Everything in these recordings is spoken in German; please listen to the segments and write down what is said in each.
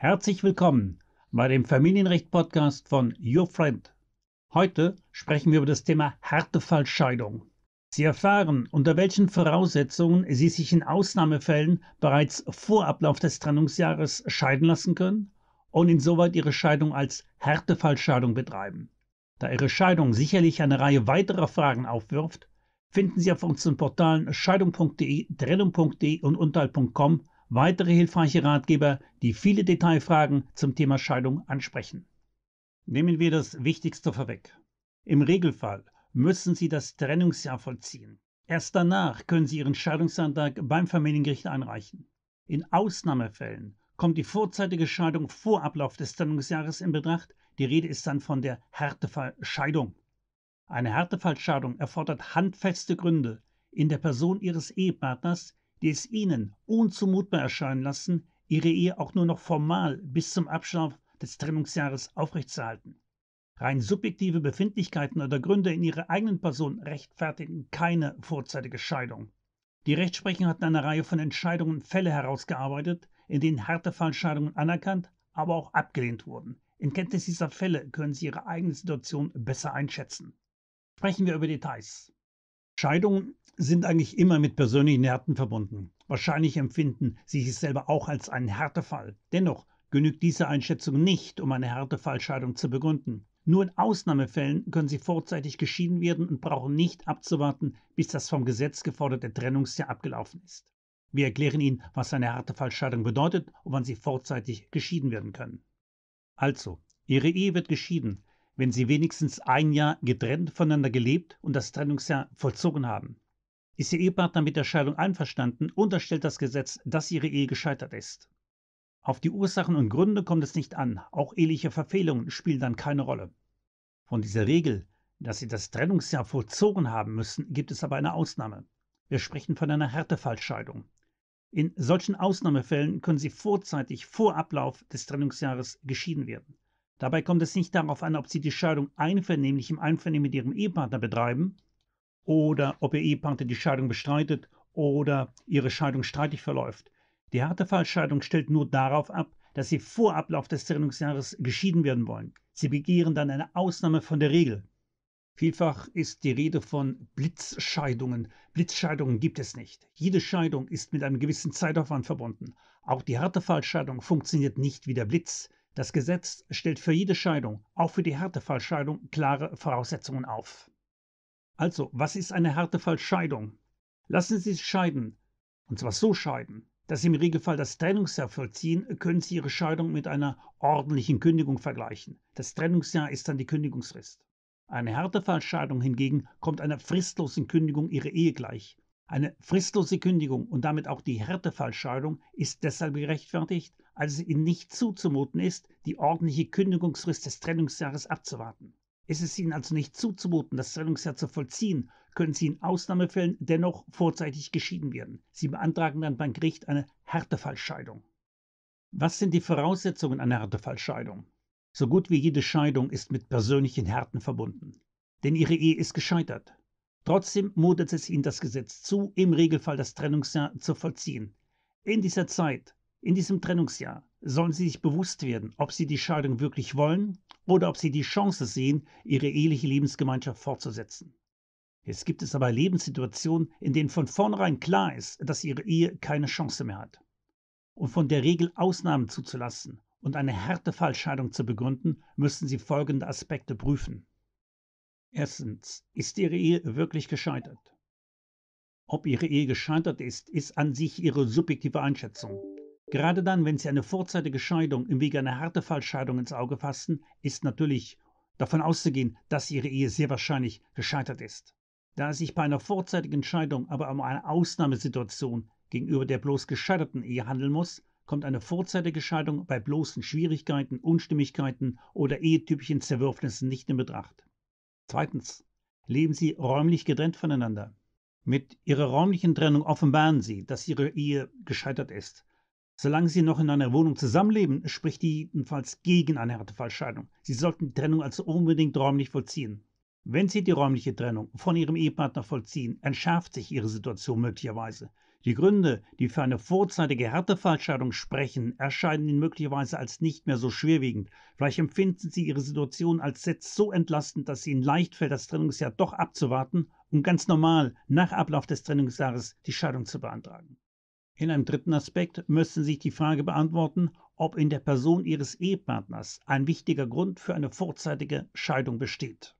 Herzlich willkommen bei dem Familienrecht-Podcast von Your Friend. Heute sprechen wir über das Thema Härtefallscheidung. Sie erfahren, unter welchen Voraussetzungen Sie sich in Ausnahmefällen bereits vor Ablauf des Trennungsjahres scheiden lassen können und insoweit Ihre Scheidung als Härtefallscheidung betreiben. Da Ihre Scheidung sicherlich eine Reihe weiterer Fragen aufwirft, finden Sie auf unseren Portalen scheidung.de, trennung.de und unterhalt.com weitere hilfreiche Ratgeber, die viele Detailfragen zum Thema Scheidung ansprechen. Nehmen wir das Wichtigste vorweg. Im Regelfall müssen Sie das Trennungsjahr vollziehen. Erst danach können Sie Ihren Scheidungsantrag beim Familiengericht einreichen. In Ausnahmefällen kommt die vorzeitige Scheidung vor Ablauf des Trennungsjahres in Betracht. Die Rede ist dann von der Härtefallscheidung. Eine Härtefallscheidung erfordert handfeste Gründe in der Person Ihres Ehepartners, die es ihnen unzumutbar erscheinen lassen, ihre Ehe auch nur noch formal bis zum Abschlaf des Trennungsjahres aufrechtzuerhalten. Rein subjektive Befindlichkeiten oder Gründe in ihrer eigenen Person rechtfertigen keine vorzeitige Scheidung. Die Rechtsprechung hat eine Reihe von Entscheidungen Fälle herausgearbeitet, in denen Härtefallscheidungen anerkannt, aber auch abgelehnt wurden. In Kenntnis dieser Fälle können Sie Ihre eigene Situation besser einschätzen. Sprechen wir über Details. Scheidungen sind eigentlich immer mit persönlichen Härten verbunden. Wahrscheinlich empfinden Sie sich selber auch als einen Härtefall. Dennoch genügt diese Einschätzung nicht, um eine Härtefallscheidung zu begründen. Nur in Ausnahmefällen können Sie vorzeitig geschieden werden und brauchen nicht abzuwarten, bis das vom Gesetz geforderte Trennungsjahr abgelaufen ist. Wir erklären Ihnen, was eine Härtefallscheidung bedeutet und wann Sie vorzeitig geschieden werden können. Also, Ihre Ehe wird geschieden, wenn sie wenigstens ein Jahr getrennt voneinander gelebt und das Trennungsjahr vollzogen haben. Ist ihr Ehepartner mit der Scheidung einverstanden, unterstellt das Gesetz, dass ihre Ehe gescheitert ist. Auf die Ursachen und Gründe kommt es nicht an, auch eheliche Verfehlungen spielen dann keine Rolle. Von dieser Regel, dass sie das Trennungsjahr vollzogen haben müssen, gibt es aber eine Ausnahme. Wir sprechen von einer Härtefallscheidung. In solchen Ausnahmefällen können sie vorzeitig vor Ablauf des Trennungsjahres geschieden werden. Dabei kommt es nicht darauf an, ob sie die Scheidung einvernehmlich im Einvernehmen mit ihrem Ehepartner betreiben oder ob ihr Ehepartner die Scheidung bestreitet oder ihre Scheidung streitig verläuft. Die Härtefallscheidung stellt nur darauf ab, dass sie vor Ablauf des Trennungsjahres geschieden werden wollen. Sie begehren dann eine Ausnahme von der Regel. Vielfach ist die Rede von Blitzscheidungen. Blitzscheidungen gibt es nicht. Jede Scheidung ist mit einem gewissen Zeitaufwand verbunden. Auch die Härtefallscheidung funktioniert nicht wie der Blitz. Das Gesetz stellt für jede Scheidung, auch für die Härtefallscheidung, klare Voraussetzungen auf. Also, was ist eine Härtefallscheidung? Lassen Sie sich scheiden, und zwar so scheiden, dass Sie im Regelfall das Trennungsjahr vollziehen, können Sie Ihre Scheidung mit einer ordentlichen Kündigung vergleichen. Das Trennungsjahr ist dann die Kündigungsfrist. Eine Härtefallscheidung hingegen kommt einer fristlosen Kündigung ihrer Ehe gleich. Eine fristlose Kündigung und damit auch die Härtefallscheidung ist deshalb gerechtfertigt, als es ihnen nicht zuzumuten ist, die ordentliche Kündigungsfrist des Trennungsjahres abzuwarten. Ist es ihnen also nicht zuzumuten, das Trennungsjahr zu vollziehen, können sie in Ausnahmefällen dennoch vorzeitig geschieden werden. Sie beantragen dann beim Gericht eine Härtefallscheidung. Was sind die Voraussetzungen einer Härtefallscheidung? So gut wie jede Scheidung ist mit persönlichen Härten verbunden. Denn ihre Ehe ist gescheitert. Trotzdem mutet es ihnen das Gesetz zu, im Regelfall das Trennungsjahr zu vollziehen. In dieser Zeit in diesem Trennungsjahr sollen sie sich bewusst werden, ob sie die Scheidung wirklich wollen oder ob sie die Chance sehen, ihre eheliche Lebensgemeinschaft fortzusetzen. Es gibt es aber Lebenssituationen, in denen von vornherein klar ist, dass ihre Ehe keine Chance mehr hat. Um von der Regel Ausnahmen zuzulassen und eine Härtefallscheidung zu begründen, müssen Sie folgende Aspekte prüfen. Erstens, ist Ihre Ehe wirklich gescheitert? Ob Ihre Ehe gescheitert ist, ist an sich Ihre subjektive Einschätzung. Gerade dann, wenn Sie eine vorzeitige Scheidung im Wege einer Härtefallscheidung ins Auge fassen, ist natürlich davon auszugehen, dass Ihre Ehe sehr wahrscheinlich gescheitert ist. Da es sich bei einer vorzeitigen Scheidung aber um eine Ausnahmesituation gegenüber der bloß gescheiterten Ehe handeln muss, kommt eine vorzeitige Scheidung bei bloßen Schwierigkeiten, Unstimmigkeiten oder ehetypischen Zerwürfnissen nicht in Betracht. Zweitens. Leben Sie räumlich getrennt voneinander. Mit Ihrer räumlichen Trennung offenbaren Sie, dass Ihre Ehe gescheitert ist, Solange sie noch in einer Wohnung zusammenleben, spricht die jedenfalls gegen eine Härtefallscheidung. Sie sollten die Trennung also unbedingt räumlich vollziehen. Wenn sie die räumliche Trennung von ihrem Ehepartner vollziehen, entschärft sich ihre Situation möglicherweise. Die Gründe, die für eine vorzeitige Härtefallscheidung sprechen, erscheinen ihnen möglicherweise als nicht mehr so schwerwiegend. Vielleicht empfinden sie ihre Situation als jetzt so entlastend, dass ihnen leicht fällt, das Trennungsjahr doch abzuwarten, um ganz normal nach Ablauf des Trennungsjahres die Scheidung zu beantragen. In einem dritten Aspekt müssen Sie sich die Frage beantworten, ob in der Person Ihres Ehepartners ein wichtiger Grund für eine vorzeitige Scheidung besteht.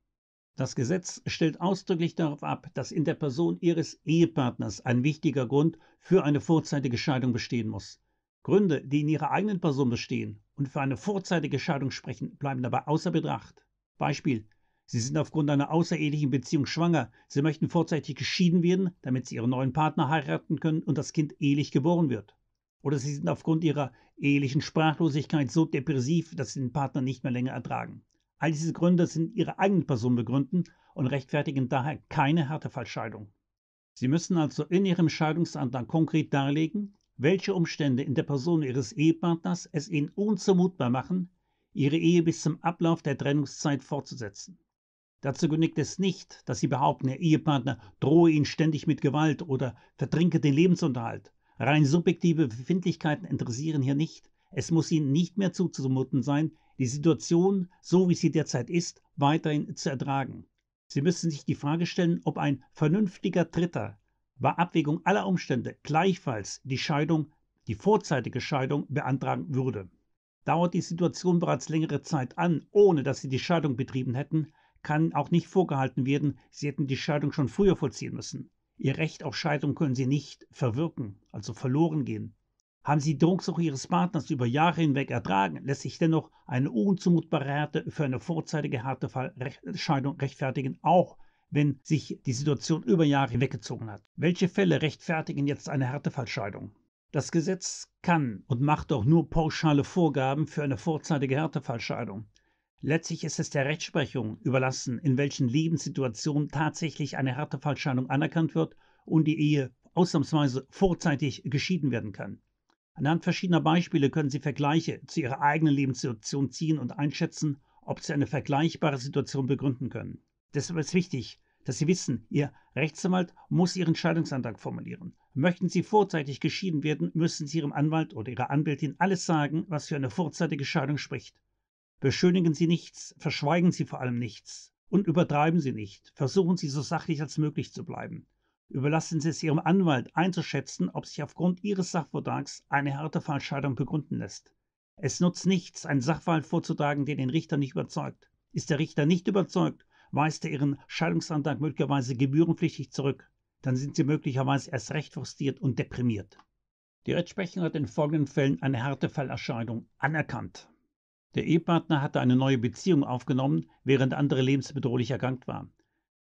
Das Gesetz stellt ausdrücklich darauf ab, dass in der Person Ihres Ehepartners ein wichtiger Grund für eine vorzeitige Scheidung bestehen muss. Gründe, die in Ihrer eigenen Person bestehen und für eine vorzeitige Scheidung sprechen, bleiben dabei außer Betracht. Beispiel Sie sind aufgrund einer außerehelichen Beziehung schwanger. Sie möchten vorzeitig geschieden werden, damit Sie Ihren neuen Partner heiraten können und das Kind ehelich geboren wird. Oder Sie sind aufgrund Ihrer ehelichen Sprachlosigkeit so depressiv, dass Sie den Partner nicht mehr länger ertragen. All diese Gründe sind Ihre eigenen Person begründen und rechtfertigen daher keine Härtefallscheidung. Sie müssen also in Ihrem Scheidungsantrag konkret darlegen, welche Umstände in der Person Ihres Ehepartners es Ihnen unzumutbar machen, Ihre Ehe bis zum Ablauf der Trennungszeit fortzusetzen. Dazu genügt es nicht, dass sie behaupten, ihr Ehepartner drohe ihnen ständig mit Gewalt oder verdrinke den Lebensunterhalt. Rein subjektive Befindlichkeiten interessieren hier nicht. Es muss ihnen nicht mehr zuzumuten sein, die Situation, so wie sie derzeit ist, weiterhin zu ertragen. Sie müssen sich die Frage stellen, ob ein vernünftiger Dritter bei Abwägung aller Umstände gleichfalls die Scheidung, die vorzeitige Scheidung beantragen würde. Dauert die Situation bereits längere Zeit an, ohne dass sie die Scheidung betrieben hätten, kann auch nicht vorgehalten werden, sie hätten die Scheidung schon früher vollziehen müssen. Ihr Recht auf Scheidung können sie nicht verwirken, also verloren gehen. Haben sie Drucksuche ihres Partners über Jahre hinweg ertragen, lässt sich dennoch eine unzumutbare Härte für eine vorzeitige Härtefallscheidung rechtfertigen, auch wenn sich die Situation über Jahre hinweggezogen hat. Welche Fälle rechtfertigen jetzt eine Härtefallscheidung? Das Gesetz kann und macht auch nur pauschale Vorgaben für eine vorzeitige Härtefallscheidung. Letztlich ist es der Rechtsprechung überlassen, in welchen Lebenssituationen tatsächlich eine Härtefallscheidung anerkannt wird und die Ehe ausnahmsweise vorzeitig geschieden werden kann. Anhand verschiedener Beispiele können Sie Vergleiche zu Ihrer eigenen Lebenssituation ziehen und einschätzen, ob Sie eine vergleichbare Situation begründen können. Deshalb ist wichtig, dass Sie wissen, Ihr Rechtsanwalt muss Ihren Scheidungsantrag formulieren. Möchten Sie vorzeitig geschieden werden, müssen Sie Ihrem Anwalt oder Ihrer Anwältin alles sagen, was für eine vorzeitige Scheidung spricht. Beschönigen Sie nichts, verschweigen Sie vor allem nichts und übertreiben Sie nicht. Versuchen Sie so sachlich als möglich zu bleiben. Überlassen Sie es Ihrem Anwalt einzuschätzen, ob sich aufgrund Ihres Sachvertrags eine harte Fallscheidung begründen lässt. Es nutzt nichts, einen Sachverhalt vorzutragen, der den Richter nicht überzeugt. Ist der Richter nicht überzeugt, weist er Ihren Scheidungsantrag möglicherweise gebührenpflichtig zurück. Dann sind Sie möglicherweise erst recht frustriert und deprimiert. Die Rechtsprechung hat in folgenden Fällen eine harte Fallerscheidung anerkannt. Der Ehepartner hatte eine neue Beziehung aufgenommen, während andere lebensbedrohlich erkrankt waren.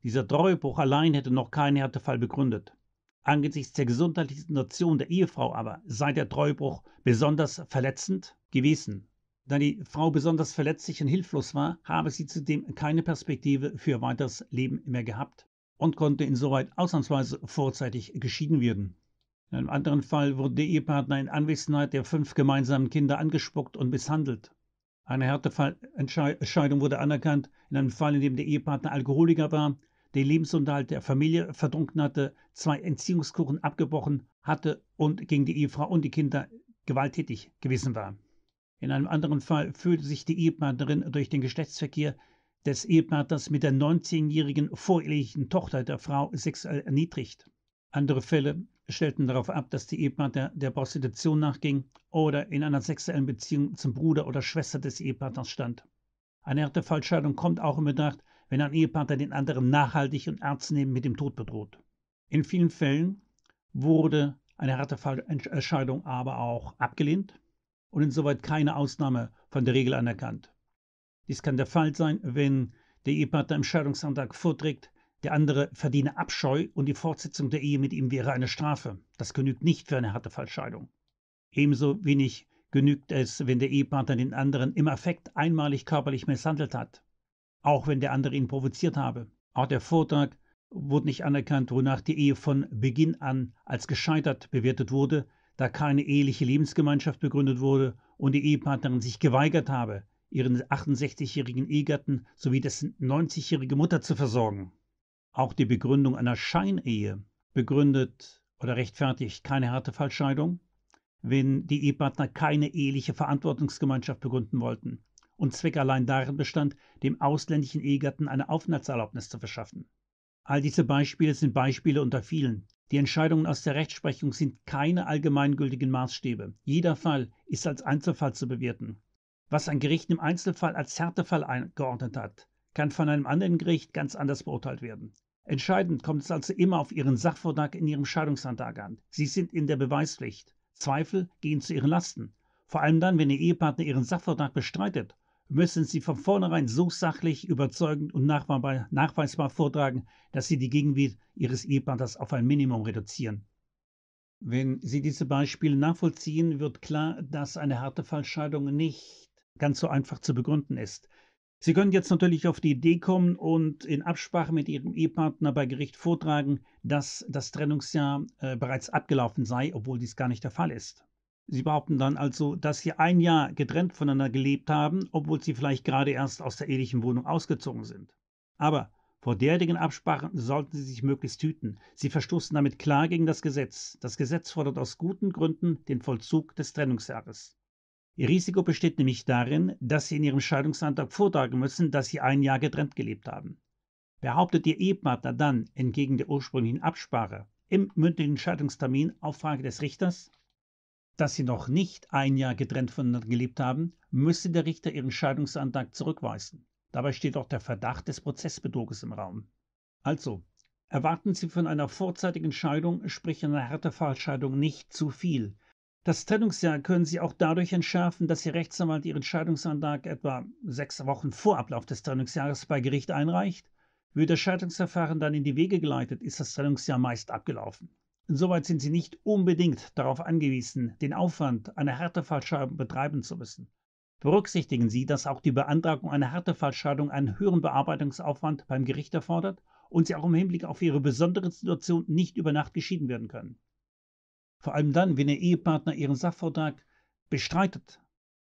Dieser Treuebruch allein hätte noch keinen Härtefall begründet. Angesichts der gesundheitlichen Situation der Ehefrau aber sei der Treuebruch besonders verletzend gewesen. Da die Frau besonders verletzlich und hilflos war, habe sie zudem keine Perspektive für weiteres Leben mehr gehabt und konnte insoweit ausnahmsweise vorzeitig geschieden werden. In einem anderen Fall wurde der Ehepartner in Anwesenheit der fünf gemeinsamen Kinder angespuckt und misshandelt. Eine Härtefallentscheidung wurde anerkannt in einem Fall, in dem der Ehepartner Alkoholiker war, den Lebensunterhalt der Familie vertrunken hatte, zwei Entziehungskuchen abgebrochen hatte und gegen die Ehefrau und die Kinder gewalttätig gewesen war. In einem anderen Fall fühlte sich die Ehepartnerin durch den Geschlechtsverkehr des Ehepartners mit der 19-jährigen vorehelichen Tochter der Frau sexuell erniedrigt. Andere Fälle stellten darauf ab, dass die Ehepartner der Prostitution nachging oder in einer sexuellen Beziehung zum Bruder oder Schwester des Ehepartners stand. Eine Härtefallscheidung kommt auch in Betracht, wenn ein Ehepartner den anderen nachhaltig und ernstnehmend mit dem Tod bedroht. In vielen Fällen wurde eine Härtefallscheidung äh, aber auch abgelehnt und insoweit keine Ausnahme von der Regel anerkannt. Dies kann der Fall sein, wenn der Ehepartner im Scheidungsantrag vorträgt, der andere verdiene Abscheu und die Fortsetzung der Ehe mit ihm wäre eine Strafe. Das genügt nicht für eine harte Fallscheidung. Ebenso wenig genügt es, wenn der Ehepartner den anderen im Affekt einmalig körperlich misshandelt hat, auch wenn der andere ihn provoziert habe. Auch der Vortrag wurde nicht anerkannt, wonach die Ehe von Beginn an als gescheitert bewertet wurde, da keine eheliche Lebensgemeinschaft begründet wurde und die Ehepartnerin sich geweigert habe, ihren 68-jährigen Ehegatten sowie dessen 90-jährige Mutter zu versorgen. Auch die Begründung einer Scheinehe begründet oder rechtfertigt keine Härtefallscheidung, wenn die Ehepartner keine eheliche Verantwortungsgemeinschaft begründen wollten und Zweck allein darin bestand, dem ausländischen Ehegatten eine Aufenthaltserlaubnis zu verschaffen. All diese Beispiele sind Beispiele unter vielen. Die Entscheidungen aus der Rechtsprechung sind keine allgemeingültigen Maßstäbe. Jeder Fall ist als Einzelfall zu bewerten. Was ein Gericht im Einzelfall als Härtefall eingeordnet hat, kann von einem anderen Gericht ganz anders beurteilt werden. Entscheidend kommt es also immer auf Ihren Sachvortrag in Ihrem Scheidungsantrag an. Sie sind in der Beweispflicht. Zweifel gehen zu Ihren Lasten. Vor allem dann, wenn Ihr Ehepartner Ihren Sachvortrag bestreitet, müssen Sie von vornherein so sachlich, überzeugend und nachweisbar vortragen, dass Sie die Gegenwehr Ihres Ehepartners auf ein Minimum reduzieren. Wenn Sie diese Beispiele nachvollziehen, wird klar, dass eine harte Fallscheidung nicht ganz so einfach zu begründen ist. Sie können jetzt natürlich auf die Idee kommen und in Absprache mit Ihrem Ehepartner bei Gericht vortragen, dass das Trennungsjahr äh, bereits abgelaufen sei, obwohl dies gar nicht der Fall ist. Sie behaupten dann also, dass Sie ein Jahr getrennt voneinander gelebt haben, obwohl Sie vielleicht gerade erst aus der ehelichen Wohnung ausgezogen sind. Aber vor derartigen Absprachen sollten Sie sich möglichst hüten. Sie verstoßen damit klar gegen das Gesetz. Das Gesetz fordert aus guten Gründen den Vollzug des Trennungsjahres. Ihr Risiko besteht nämlich darin, dass Sie in Ihrem Scheidungsantrag vortragen müssen, dass Sie ein Jahr getrennt gelebt haben. Behauptet Ihr Ehepartner dann, entgegen der ursprünglichen Absprache, im mündlichen Scheidungstermin auf Frage des Richters, dass Sie noch nicht ein Jahr getrennt voneinander gelebt haben, müsste der Richter Ihren Scheidungsantrag zurückweisen. Dabei steht auch der Verdacht des Prozessbetruges im Raum. Also, erwarten Sie von einer vorzeitigen Scheidung, sprich einer Härtefallscheidung, nicht zu viel. Das Trennungsjahr können Sie auch dadurch entschärfen, dass Ihr Rechtsanwalt Ihren Scheidungsantrag etwa sechs Wochen vor Ablauf des Trennungsjahres bei Gericht einreicht. Wird das Scheidungsverfahren dann in die Wege geleitet, ist das Trennungsjahr meist abgelaufen. Insoweit sind Sie nicht unbedingt darauf angewiesen, den Aufwand einer Härtefallscheidung betreiben zu müssen. Berücksichtigen Sie, dass auch die Beantragung einer Härtefallscheidung einen höheren Bearbeitungsaufwand beim Gericht erfordert und Sie auch im Hinblick auf Ihre besondere Situation nicht über Nacht geschieden werden können. Vor allem dann, wenn Ihr Ehepartner Ihren Sachvortrag bestreitet,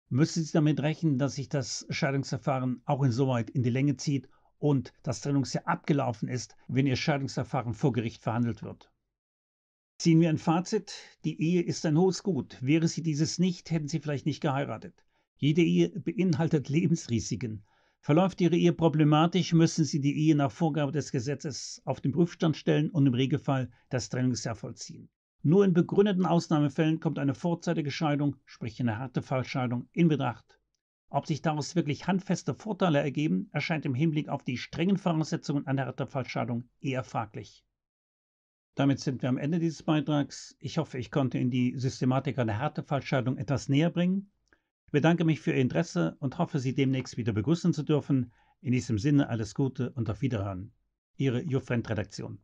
müssen Sie damit rechnen, dass sich das Scheidungsverfahren auch insoweit in die Länge zieht und das Trennungsjahr abgelaufen ist, wenn Ihr Scheidungsverfahren vor Gericht verhandelt wird. Ziehen wir ein Fazit. Die Ehe ist ein hohes Gut. Wäre sie dieses nicht, hätten Sie vielleicht nicht geheiratet. Jede Ehe beinhaltet Lebensrisiken. Verläuft Ihre Ehe problematisch, müssen Sie die Ehe nach Vorgabe des Gesetzes auf den Prüfstand stellen und im Regelfall das Trennungsjahr vollziehen. Nur in begründeten Ausnahmefällen kommt eine vorzeitige Scheidung, sprich eine Härtefallscheidung, in Betracht. Ob sich daraus wirklich handfeste Vorteile ergeben, erscheint im Hinblick auf die strengen Voraussetzungen einer Härtefallscheidung eher fraglich. Damit sind wir am Ende dieses Beitrags. Ich hoffe, ich konnte Ihnen die Systematik einer Härtefallscheidung etwas näher bringen. Ich bedanke mich für Ihr Interesse und hoffe, Sie demnächst wieder begrüßen zu dürfen. In diesem Sinne alles Gute und auf Wiederhören. Ihre Jufrend-Redaktion.